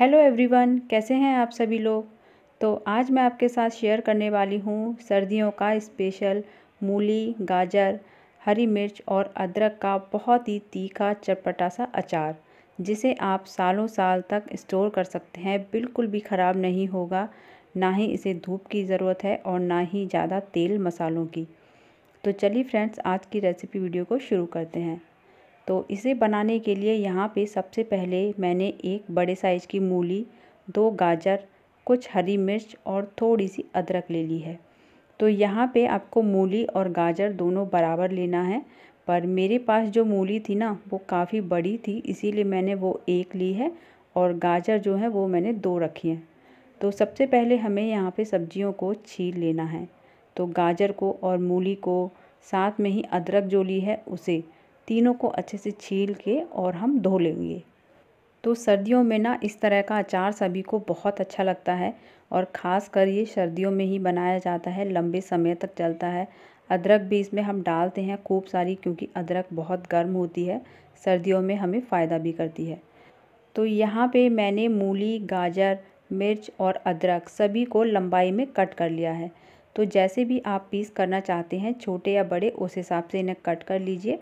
hello everyone कैसे हैं आप सभी लोग तो आज मैं आपके साथ शेयर करने वाली हूँ सर्दियों का स्पेशल मूली गाजर हरी मिर्च और अदरक का बहुत ही तीखा चटपटा सा अचार जिसे आप सालों साल तक स्टोर कर सकते हैं बिल्कुल भी ख़राब नहीं होगा ना ही इसे धूप की ज़रूरत है और ना ही ज़्यादा तेल मसालों की तो चलिए फ्रेंड्स आज की रेसिपी वीडियो को शुरू करते हैं तो इसे बनाने के लिए यहाँ पे सबसे पहले मैंने एक बड़े साइज़ की मूली दो गाजर कुछ हरी मिर्च और थोड़ी सी अदरक ले ली है तो यहाँ पे आपको मूली और गाजर दोनों बराबर लेना है पर मेरे पास जो मूली थी ना वो काफ़ी बड़ी थी इसीलिए मैंने वो एक ली है और गाजर जो है वो मैंने दो रखी हैं तो सबसे पहले हमें यहाँ पे सब्जियों को छील लेना है तो गाजर को और मूली को साथ में ही अदरक जो ली है उसे तीनों को अच्छे से छील के और हम धो लेंगे तो सर्दियों में ना इस तरह का अचार सभी को बहुत अच्छा लगता है और ख़ास कर ये सर्दियों में ही बनाया जाता है लंबे समय तक चलता है अदरक भी इसमें हम डालते हैं खूब सारी क्योंकि अदरक बहुत गर्म होती है सर्दियों में हमें फ़ायदा भी करती है तो यहाँ पे मैंने मूली गाजर मिर्च और अदरक सभी को लंबाई में कट कर लिया है तो जैसे भी आप पीस करना चाहते हैं छोटे या बड़े उस हिसाब से इन्हें कट कर लीजिए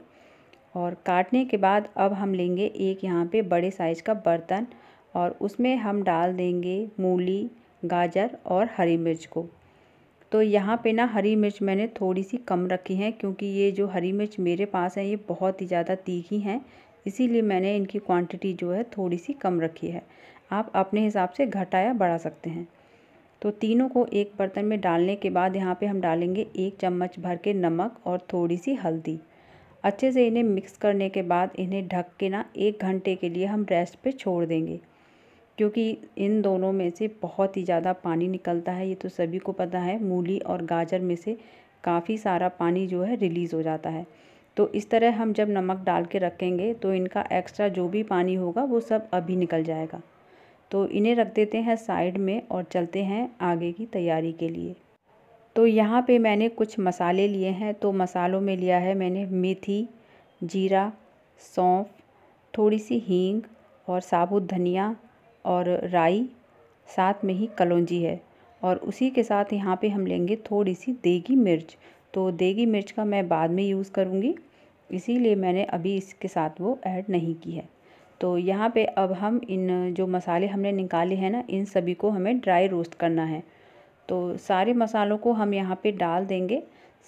और काटने के बाद अब हम लेंगे एक यहाँ पे बड़े साइज़ का बर्तन और उसमें हम डाल देंगे मूली गाजर और हरी मिर्च को तो यहाँ पे ना हरी मिर्च मैंने थोड़ी सी कम रखी है क्योंकि ये जो हरी मिर्च मेरे पास है ये बहुत ही ज़्यादा तीखी हैं इसीलिए मैंने इनकी क्वांटिटी जो है थोड़ी सी कम रखी है आप अपने हिसाब से घटाया बढ़ा सकते हैं तो तीनों को एक बर्तन में डालने के बाद यहाँ पे हम डालेंगे एक चम्मच भर के नमक और थोड़ी सी हल्दी अच्छे से इन्हें मिक्स करने के बाद इन्हें ढक के ना एक घंटे के लिए हम रेस्ट पे छोड़ देंगे क्योंकि इन दोनों में से बहुत ही ज़्यादा पानी निकलता है ये तो सभी को पता है मूली और गाजर में से काफ़ी सारा पानी जो है रिलीज़ हो जाता है तो इस तरह हम जब नमक डाल के रखेंगे तो इनका एक्स्ट्रा जो भी पानी होगा वो सब अभी निकल जाएगा तो इन्हें रख देते हैं साइड में और चलते हैं आगे की तैयारी के लिए तो यहाँ पे मैंने कुछ मसाले लिए हैं तो मसालों में लिया है मैंने मेथी जीरा सौंफ थोड़ी सी हींग और साबुत धनिया और राई साथ में ही कलौंजी है और उसी के साथ यहाँ पे हम लेंगे थोड़ी सी देगी मिर्च तो देगी मिर्च का मैं बाद में यूज़ करूँगी इसीलिए मैंने अभी इसके साथ वो ऐड नहीं की है तो यहाँ पे अब हम इन जो मसाले हमने निकाले हैं ना इन सभी को हमें ड्राई रोस्ट करना है तो सारे मसालों को हम यहाँ पे डाल देंगे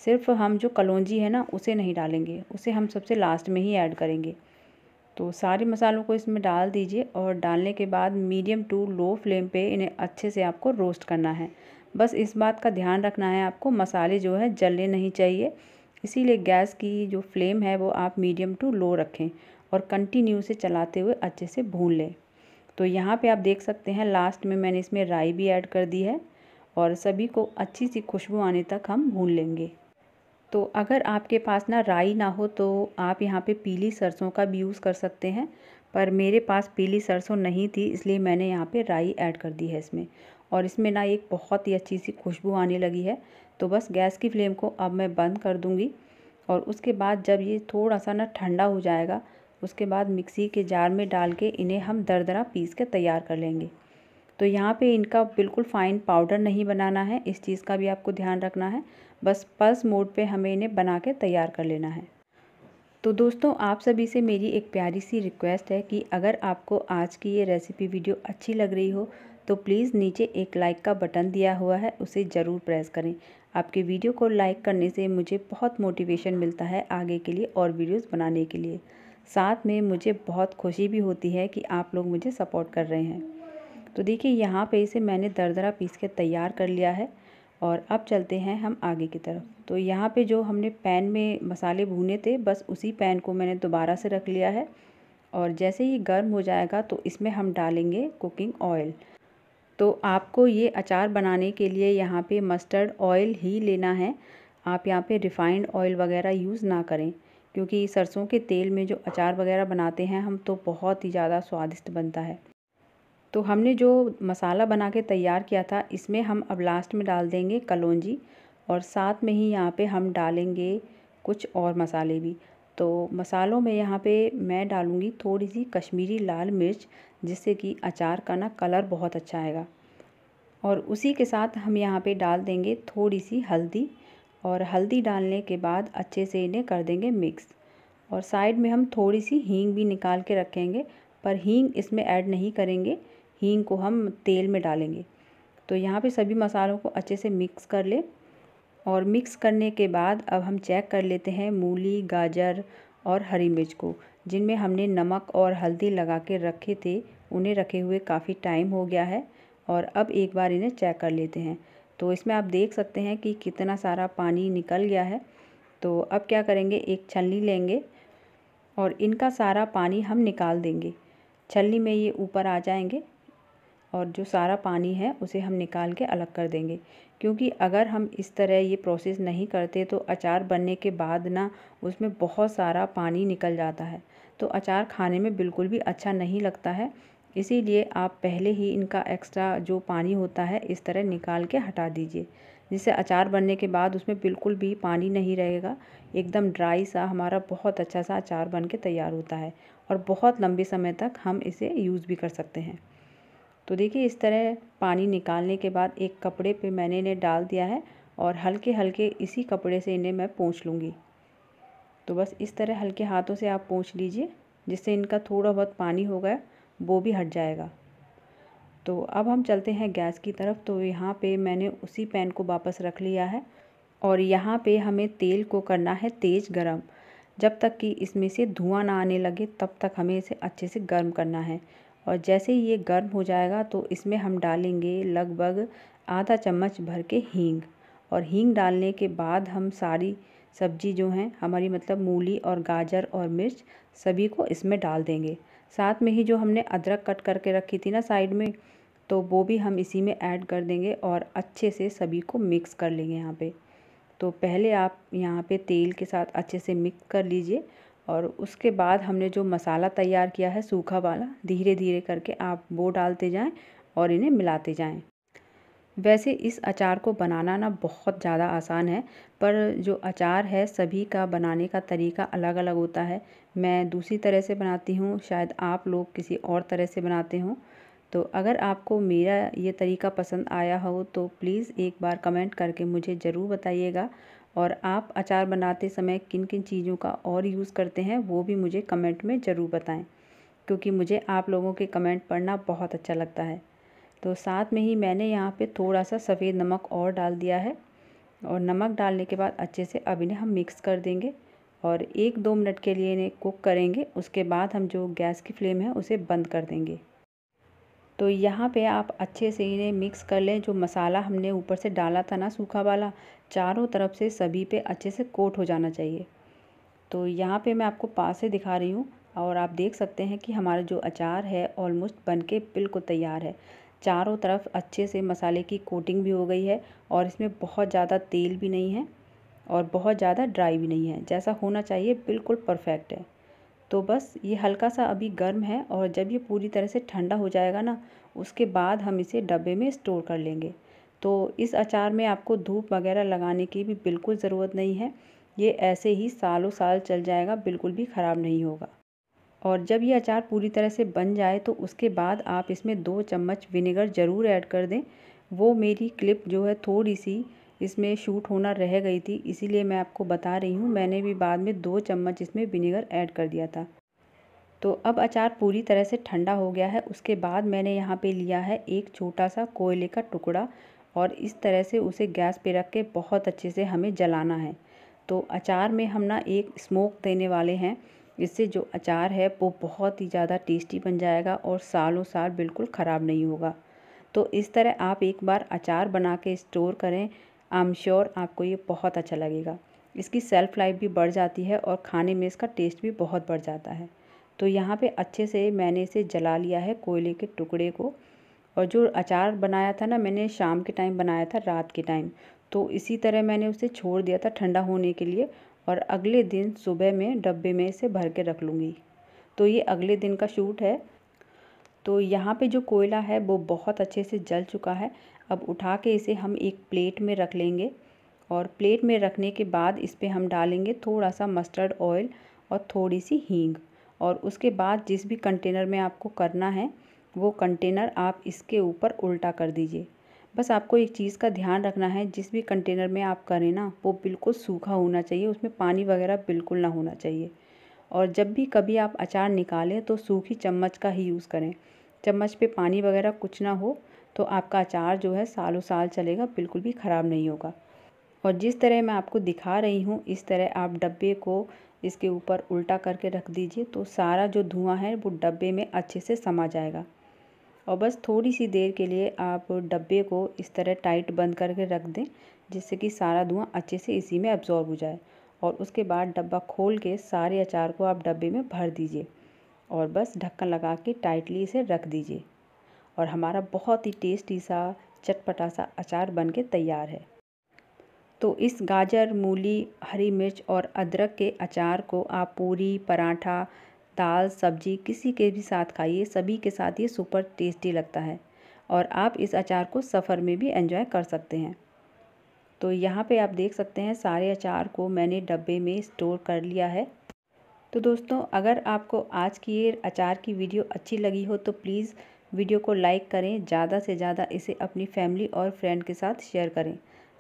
सिर्फ हम जो कलौंजी है ना उसे नहीं डालेंगे उसे हम सबसे लास्ट में ही ऐड करेंगे तो सारे मसालों को इसमें डाल दीजिए और डालने के बाद मीडियम टू लो फ्लेम पे इन्हें अच्छे से आपको रोस्ट करना है बस इस बात का ध्यान रखना है आपको मसाले जो है जलने नहीं चाहिए इसीलिए गैस की जो फ्लेम है वो आप मीडियम टू लो रखें और कंटिन्यू से चलाते हुए अच्छे से भून लें तो यहाँ पे आप देख सकते हैं लास्ट में मैंने इसमें राई भी ऐड कर दी है और सभी को अच्छी सी खुशबू आने तक हम भून लेंगे तो अगर आपके पास ना राई ना हो तो आप यहाँ पे पीली सरसों का भी यूज़ कर सकते हैं पर मेरे पास पीली सरसों नहीं थी इसलिए मैंने यहाँ पे राई ऐड कर दी है इसमें और इसमें ना एक बहुत ही अच्छी सी खुशबू आने लगी है तो बस गैस की फ्लेम को अब मैं बंद कर दूँगी और उसके बाद जब ये थोड़ा सा ना ठंडा हो जाएगा उसके बाद मिक्सी के जार में डाल के इन्हें हम दरा पीस के तैयार कर लेंगे तो यहाँ पे इनका बिल्कुल फ़ाइन पाउडर नहीं बनाना है इस चीज़ का भी आपको ध्यान रखना है बस पल्स मोड पे हमें इन्हें बना के तैयार कर लेना है तो दोस्तों आप सभी से मेरी एक प्यारी सी रिक्वेस्ट है कि अगर आपको आज की ये रेसिपी वीडियो अच्छी लग रही हो तो प्लीज़ नीचे एक लाइक का बटन दिया हुआ है उसे ज़रूर प्रेस करें आपके वीडियो को लाइक करने से मुझे बहुत मोटिवेशन मिलता है आगे के लिए और वीडियोस बनाने के लिए साथ में मुझे बहुत खुशी भी होती है कि आप लोग मुझे सपोर्ट कर रहे हैं तो देखिए यहाँ पे इसे मैंने दरदरा पीस के तैयार कर लिया है और अब चलते हैं हम आगे की तरफ तो यहाँ पे जो हमने पैन में मसाले भुने थे बस उसी पैन को मैंने दोबारा से रख लिया है और जैसे ही गर्म हो जाएगा तो इसमें हम डालेंगे कुकिंग ऑयल तो आपको ये अचार बनाने के लिए यहाँ पे मस्टर्ड ऑयल ही लेना है आप यहाँ पे रिफ़ाइंड ऑयल वगैरह यूज़ ना करें क्योंकि सरसों के तेल में जो अचार वगैरह बनाते हैं हम तो बहुत ही ज़्यादा स्वादिष्ट बनता है तो हमने जो मसाला बना के तैयार किया था इसमें हम अब लास्ट में डाल देंगे कलौंजी और साथ में ही यहाँ पे हम डालेंगे कुछ और मसाले भी तो मसालों में यहाँ पे मैं डालूँगी थोड़ी सी कश्मीरी लाल मिर्च जिससे कि अचार का ना कलर बहुत अच्छा आएगा और उसी के साथ हम यहाँ पे डाल देंगे थोड़ी सी हल्दी और हल्दी डालने के बाद अच्छे से इन्हें कर देंगे मिक्स और साइड में हम थोड़ी सी हींग भी निकाल के रखेंगे पर हींग इसमें ऐड नहीं करेंगे हींग को हम तेल में डालेंगे तो यहाँ पे सभी मसालों को अच्छे से मिक्स कर लें और मिक्स करने के बाद अब हम चेक कर लेते हैं मूली गाजर और हरी मिर्च को जिनमें हमने नमक और हल्दी लगा के रखे थे उन्हें रखे हुए काफ़ी टाइम हो गया है और अब एक बार इन्हें चेक कर लेते हैं तो इसमें आप देख सकते हैं कि कितना सारा पानी निकल गया है तो अब क्या करेंगे एक छलनी लेंगे और इनका सारा पानी हम निकाल देंगे छलनी में ये ऊपर आ जाएंगे और जो सारा पानी है उसे हम निकाल के अलग कर देंगे क्योंकि अगर हम इस तरह ये प्रोसेस नहीं करते तो अचार बनने के बाद ना उसमें बहुत सारा पानी निकल जाता है तो अचार खाने में बिल्कुल भी अच्छा नहीं लगता है इसीलिए आप पहले ही इनका एक्स्ट्रा जो पानी होता है इस तरह निकाल के हटा दीजिए जिससे अचार बनने के बाद उसमें बिल्कुल भी पानी नहीं रहेगा एकदम ड्राई सा हमारा बहुत अच्छा सा अचार बन के तैयार होता है और बहुत लंबे समय तक हम इसे यूज़ भी कर सकते हैं तो देखिए इस तरह पानी निकालने के बाद एक कपड़े पे मैंने इन्हें डाल दिया है और हल्के हल्के इसी कपड़े से इन्हें मैं पोंछ लूँगी तो बस इस तरह हल्के हाथों से आप पोंछ लीजिए जिससे इनका थोड़ा बहुत पानी हो गया वो भी हट जाएगा तो अब हम चलते हैं गैस की तरफ तो यहाँ पे मैंने उसी पैन को वापस रख लिया है और यहाँ पे हमें तेल को करना है तेज़ गर्म जब तक कि इसमें से धुआं ना आने लगे तब तक हमें इसे अच्छे से गर्म करना है और जैसे ही ये गर्म हो जाएगा तो इसमें हम डालेंगे लगभग आधा चम्मच भर के हींग और हींग डालने के बाद हम सारी सब्जी जो हैं हमारी मतलब मूली और गाजर और मिर्च सभी को इसमें डाल देंगे साथ में ही जो हमने अदरक कट करके रखी थी ना साइड में तो वो भी हम इसी में ऐड कर देंगे और अच्छे से सभी को मिक्स कर लेंगे यहाँ पे तो पहले आप यहाँ पे तेल के साथ अच्छे से मिक्स कर लीजिए और उसके बाद हमने जो मसाला तैयार किया है सूखा वाला धीरे धीरे करके आप वो डालते जाएं और इन्हें मिलाते जाएं वैसे इस अचार को बनाना ना बहुत ज़्यादा आसान है पर जो अचार है सभी का बनाने का तरीका अलग अलग होता है मैं दूसरी तरह से बनाती हूँ शायद आप लोग किसी और तरह से बनाते हों तो अगर आपको मेरा ये तरीका पसंद आया हो तो प्लीज़ एक बार कमेंट करके मुझे ज़रूर बताइएगा और आप अचार बनाते समय किन किन चीज़ों का और यूज़ करते हैं वो भी मुझे कमेंट में ज़रूर बताएं क्योंकि मुझे आप लोगों के कमेंट पढ़ना बहुत अच्छा लगता है तो साथ में ही मैंने यहाँ पे थोड़ा सा सफ़ेद नमक और डाल दिया है और नमक डालने के बाद अच्छे से अब इन्हें हम मिक्स कर देंगे और एक दो मिनट के लिए इन्हें कुक करेंगे उसके बाद हम जो गैस की फ्लेम है उसे बंद कर देंगे तो यहाँ पे आप अच्छे से इन्हें मिक्स कर लें जो मसाला हमने ऊपर से डाला था ना सूखा वाला चारों तरफ से सभी पे अच्छे से कोट हो जाना चाहिए तो यहाँ पे मैं आपको पास से दिखा रही हूँ और आप देख सकते हैं कि हमारा जो अचार है ऑलमोस्ट बन के बिल्कुल तैयार है चारों तरफ अच्छे से मसाले की कोटिंग भी हो गई है और इसमें बहुत ज़्यादा तेल भी नहीं है और बहुत ज़्यादा ड्राई भी नहीं है जैसा होना चाहिए बिल्कुल परफेक्ट है तो बस ये हल्का सा अभी गर्म है और जब ये पूरी तरह से ठंडा हो जाएगा ना उसके बाद हम इसे डब्बे में स्टोर कर लेंगे तो इस अचार में आपको धूप वगैरह लगाने की भी बिल्कुल ज़रूरत नहीं है ये ऐसे ही सालों साल चल जाएगा बिल्कुल भी ख़राब नहीं होगा और जब ये अचार पूरी तरह से बन जाए तो उसके बाद आप इसमें दो चम्मच विनेगर ज़रूर ऐड कर दें वो मेरी क्लिप जो है थोड़ी सी इसमें शूट होना रह गई थी इसीलिए मैं आपको बता रही हूँ मैंने भी बाद में दो चम्मच इसमें विनेगर ऐड कर दिया था तो अब अचार पूरी तरह से ठंडा हो गया है उसके बाद मैंने यहाँ पे लिया है एक छोटा सा कोयले का टुकड़ा और इस तरह से उसे गैस पे रख के बहुत अच्छे से हमें जलाना है तो अचार में हम ना एक स्मोक देने वाले हैं इससे जो अचार है वो बहुत ही ज़्यादा टेस्टी बन जाएगा और सालों साल बिल्कुल ख़राब नहीं होगा तो इस तरह आप एक बार अचार बना के स्टोर करें आई एम श्योर आपको ये बहुत अच्छा लगेगा इसकी सेल्फ़ लाइफ भी बढ़ जाती है और खाने में इसका टेस्ट भी बहुत बढ़ जाता है तो यहाँ पे अच्छे से मैंने इसे जला लिया है कोयले के टुकड़े को और जो अचार बनाया था ना मैंने शाम के टाइम बनाया था रात के टाइम तो इसी तरह मैंने उसे छोड़ दिया था ठंडा होने के लिए और अगले दिन सुबह में डब्बे में इसे भर के रख लूँगी तो ये अगले दिन का शूट है तो यहाँ पे जो कोयला है वो बहुत अच्छे से जल चुका है अब उठा के इसे हम एक प्लेट में रख लेंगे और प्लेट में रखने के बाद इस पर हम डालेंगे थोड़ा सा मस्टर्ड ऑयल और थोड़ी सी हींग और उसके बाद जिस भी कंटेनर में आपको करना है वो कंटेनर आप इसके ऊपर उल्टा कर दीजिए बस आपको एक चीज़ का ध्यान रखना है जिस भी कंटेनर में आप करें ना वो बिल्कुल सूखा होना चाहिए उसमें पानी वगैरह बिल्कुल ना होना चाहिए और जब भी कभी आप अचार निकालें तो सूखी चम्मच का ही यूज़ करें चम्मच पे पानी वगैरह कुछ ना हो तो आपका अचार जो है सालों साल चलेगा बिल्कुल भी ख़राब नहीं होगा और जिस तरह मैं आपको दिखा रही हूँ इस तरह आप डब्बे को इसके ऊपर उल्टा करके रख दीजिए तो सारा जो धुआँ है वो डब्बे में अच्छे से समा जाएगा और बस थोड़ी सी देर के लिए आप डब्बे को इस तरह टाइट बंद करके रख दें जिससे कि सारा धुआँ अच्छे से इसी में अब्ज़ॉर्ब हो जाए और उसके बाद डब्बा खोल के सारे अचार को आप डब्बे में भर दीजिए और बस ढक्कन लगा के टाइटली इसे रख दीजिए और हमारा बहुत ही टेस्टी सा चटपटा सा अचार बन के तैयार है तो इस गाजर मूली हरी मिर्च और अदरक के अचार को आप पूरी पराठा दाल सब्जी किसी के भी साथ खाइए सभी के साथ ये सुपर टेस्टी लगता है और आप इस अचार को सफ़र में भी एंजॉय कर सकते हैं तो यहाँ पे आप देख सकते हैं सारे अचार को मैंने डब्बे में स्टोर कर लिया है तो दोस्तों अगर आपको आज की ये अचार की वीडियो अच्छी लगी हो तो प्लीज़ वीडियो को लाइक करें ज़्यादा से ज़्यादा इसे अपनी फैमिली और फ्रेंड के साथ शेयर करें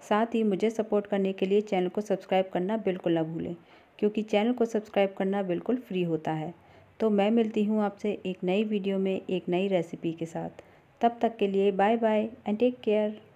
साथ ही मुझे सपोर्ट करने के लिए चैनल को सब्सक्राइब करना बिल्कुल ना भूलें क्योंकि चैनल को सब्सक्राइब करना बिल्कुल फ्री होता है तो मैं मिलती हूँ आपसे एक नई वीडियो में एक नई रेसिपी के साथ तब तक के लिए bye bye and take care